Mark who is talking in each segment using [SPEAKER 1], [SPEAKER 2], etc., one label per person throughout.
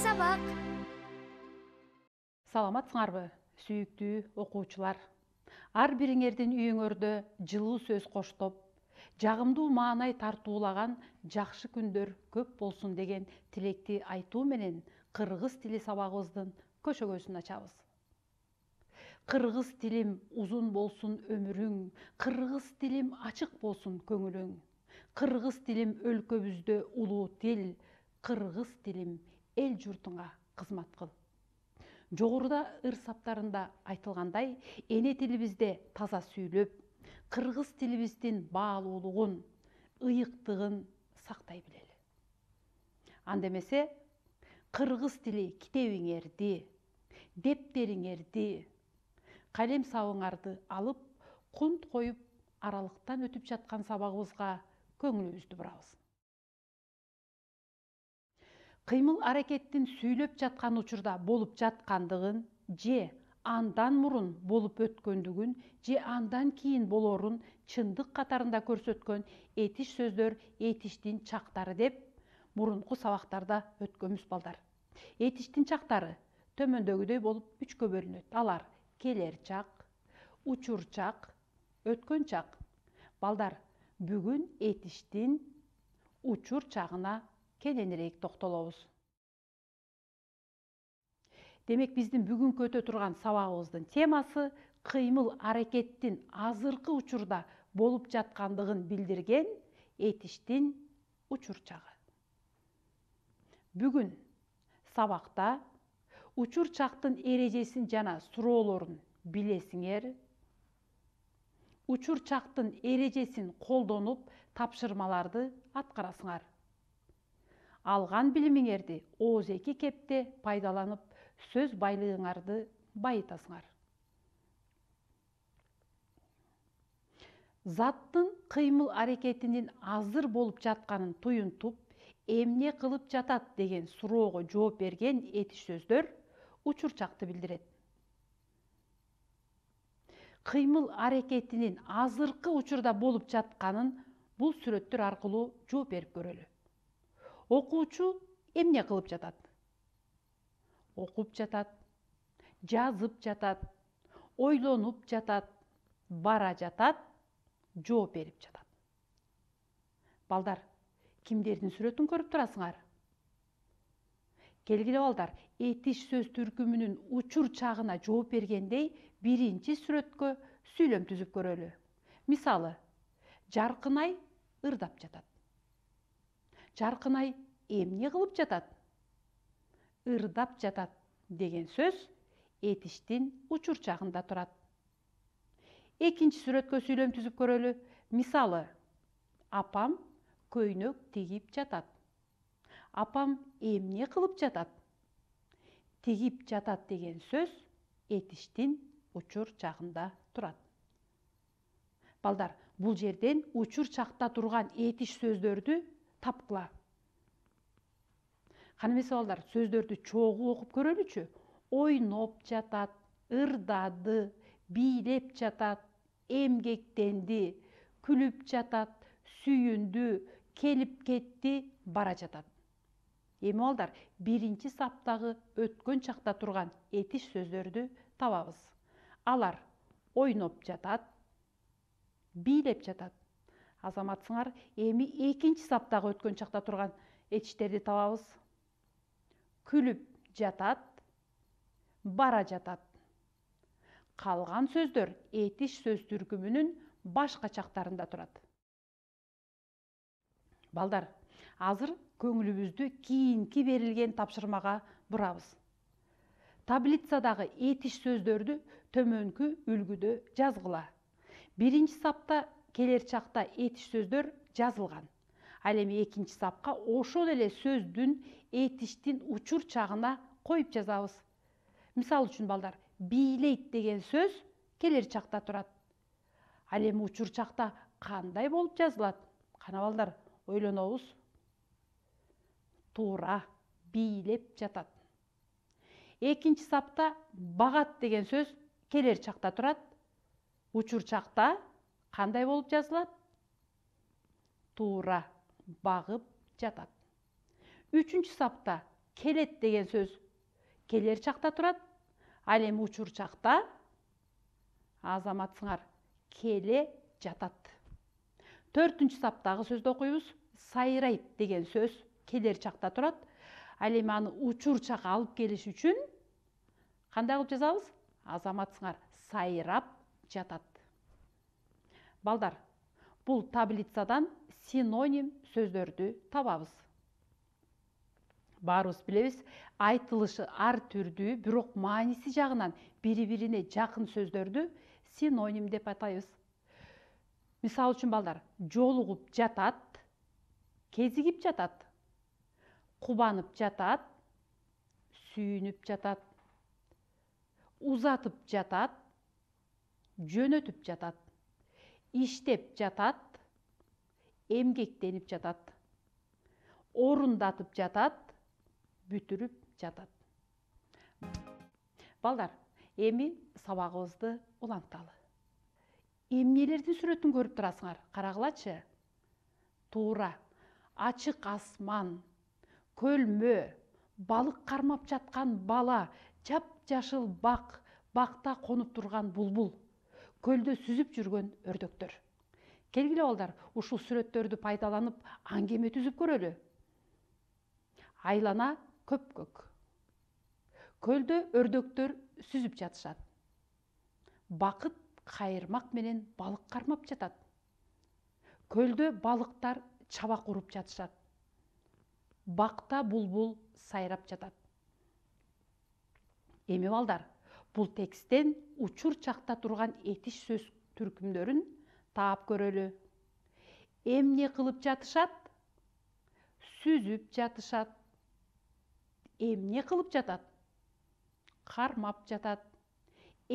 [SPEAKER 1] сабак саламатсыңарбы сүйүктүү окуучулар ар бириңердин үйүңөрдө жылуу сөз коштоп жагымдуу маанай тартуулаган жакшы күндөр көп болсун деген тилекти айтуу менен кыргыз тили сабагыбыздын көшөгөсүн ачабыз кыргыз тилим узун болсун өмүрүң кыргыз тилим ачык болсун көңүлүң кыргыз тилим өлкөбүздө улуу тил кыргыз тилим ел жұртыңа қызмат қыл жоғарыда ыр саптарында айтылғандай ене тілімізде таза сөйлеп қырғыз тілімізден сақтай ыйыктыгын сактай билели анда эмесе кыргыз тили китебиңерди қалем сауың арды алып құнт қойып аралықтан өтіп жатқан сабагыбызга көңүлүбүздү бурабыз кыймыл аракеттин сүйлөп жаткан учурда болуп жаткандыгын же андан мурун болуп өткөндүгүн же андан кийин болорун чындык катарында көрсөткөн этиш сөздөр этиштин чактары деп мурунку сабактарда өткөнбүз балдар этиштин чактары төмөндөгүдөй болуп үчкө бөлүнөт алар келер чак учур чак өткөн чак балдар бүгүн этиштин учур чагына кененирээк токтолобуз демек біздің бүгін көте тұрған сабагыбыздын темасы кыймыл аракеттин азырқы учурда болып жатқандығын білдірген этиштин учурчагы Бүгін сабакта ұчырчақтың ережесін жана суроолорун білесіңер, ұчырчақтың ережесін қолдонып тапшырмаларды атқарасыңар алған біліміңерді екі кепте пайдаланып сөз байлығыңарды байытасыңар заттың қыймыл әрекетінің азыр болып жатқанын тұп, эмне қылып жатат деген суроого жооп берген этиш сөздөр учурчакты билдирет кыймыл әрекетінің азыркы учурда болып жатқанын бұл сүрөттөр арқылу жооп беріп көрөлү окуучу эмне кылып жатат окуп жатат жазып жатат ойлонуп жатат бара жатат жооп берип жатат балдар кимдердин сүрөтүн көрүп турасыңар келгиле балдар этиш сөз түркүмүнүн учур чагына жооп бергендей биринчи сүрөткө сүйлөм түзүп көрөлү мисалы жаркынай ырдап жатат жаркын ай эмне кылып жатат ырдап жатат деген сөз этиштин учурчагында турат экинчи сүрөткө сүйлөм түзүп көрөлү мисалы апам көйнөк тигип жатат апам эмне кылып жатат тигип жатат деген сөз этиштин учур чагында турат балдар бул жерден учур чакта турган этиш сөздөрдү тапкыла канимесе балдар сөздөрдү чогуу окуп көрөлүчү ойноп жатат ырдады бийлеп жатат эмгектенди күлүп жатат сүйүндү келип кетти бара жатат эми балдар биринчи саптагы өткөн чакта турган этиш сөздөрдү табабыз алар ойноп жатат бийлеп жатат азаматсыңар эми экинчи саптагы өткөн чакта турган этиштерди табабыз күлүп жатат бара жатат калган сөздөр этиш сөз түркүмүнүн башка чактарында турат балдар азыр көңүлүбүздү кийинки берилген тапшырмага бурабыз таблицадагы этиш сөздөрдү төмөнкү үлгүдө жазгыла биринчи сапта келер чакта этиш сөздөр жазылган ал эми экинчи сапка ошол эле сөздүн этиштин учур чагына коюп жазабыз мисалы үчүн балдар бийлейт деген сөз келер чакта турат ал эми учур чакта кандай болуп жазылат кана балдар ойлонобуз туура бийлеп жатат экинчи сапта багат деген сөз келер чакта турат учур чакта қандай болып жазылады тура бағып жатады үшінші сапта келет деген сөз келер шақта тұрады ал эми учур шақта азаматсыңар келе жатат төртінші саптағы сөзді окуйбуз сайрайт деген сөз келер чакта тұрады ал эми аны учур чакка алып келіш үшін қандай қылып жазабыз Азаматсыңар сайрап жатат балдар бұл таблицадан синоним сөздерді табабыз баарыбыз билебиз айтылышы ар түрді бирок мааниси жағынан бири біріне жақын сөздерді синоним деп атайбыз Мысал үшін балдар жолугуп жатат кезігіп жатат кубанып жатат сүйініп жатат узатып жатат жөнөтүп жатат иштеп жатат эмгектенип жатат орундатып жатат бүтүрүп жатат балдар эми сабагыбызды уланталы эмнелердин сүрөтүн көрүп турасыңар карагылачы туура ачык асман көлмө балык кармап жаткан бала жап жашыл бак бакта конуп турган булбул Көлді сүзіп жүрген өрдөктөр келгиле балдар ушул сүрөттөрдү пайдаланып аңгеме түзүп көрөлү айлана көп-көк. көлдө өрдөктөр сүзүп жатышат бакыт кайырмак менен балык кармап жатат көлдө балыктар чабак уруп жатышат бакта булбул сайрап жатат эми балдар бұл тексттен учур чақта турган этиш сөз түркүмдөрүн таап көрөлү эмне кылып жатышат сүзүп жатышат эмне кылып жатат кармап жатат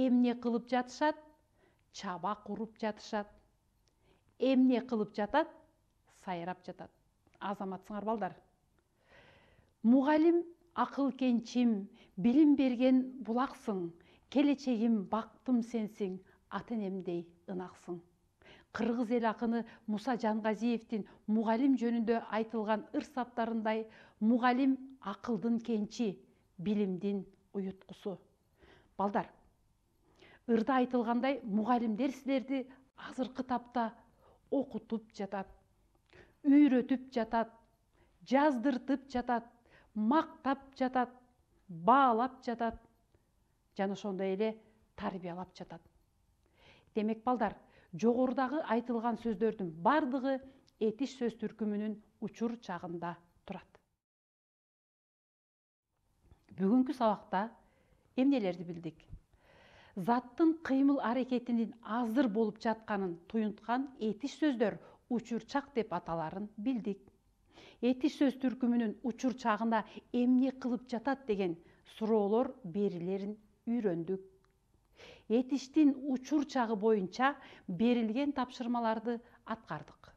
[SPEAKER 1] эмне кылып жатышат чабак уруп жатышат эмне кылып жатат сайрап жатат азаматсыңар балдар мугалим акыл кенчим билим берген булаксың келечегім бақтым сенсің ата енемдей ынақсың қырғыз эл ақыны Муса жанғазиевтің мұғалім жөнінде айтылған ыр саптарындай мұғалім ақылдың кенші білімдің ұйытқысы балдар ырда айтылғандай мұғалімдер сіздерді азырқы тапта оқытып жатат үйретіп жатат жаздыртып жатат мақтап жатат баалап жатат жана ошондой эле тарбиялап жатат демек балдар жогорудагы айтылган сөздөрдүн баардыгы этиш сөз түркүмүнүн учур чагында турат бүгүнкү сабакта эмнелерди билдик заттын кыймыл аракетинин азыр болуп жатканын туюнткан этиш сөздөр учур чак деп аталарын билдик этиш сөз түркүмүнүн учур чагына эмне кылып жатат деген суроолор берилерин үйрөндүк этиштин учур чагы боюнча берилген тапшырмаларды аткардык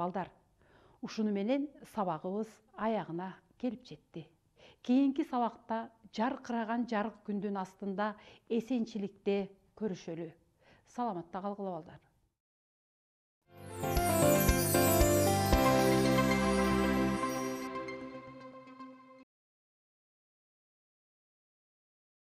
[SPEAKER 1] балдар ушуну менен сабагыбыз аягына келип жетти кийинки сабакта жаркыраган жарык күндүн астында эсенчиликте көрүшөлү саламатта калгыла балдар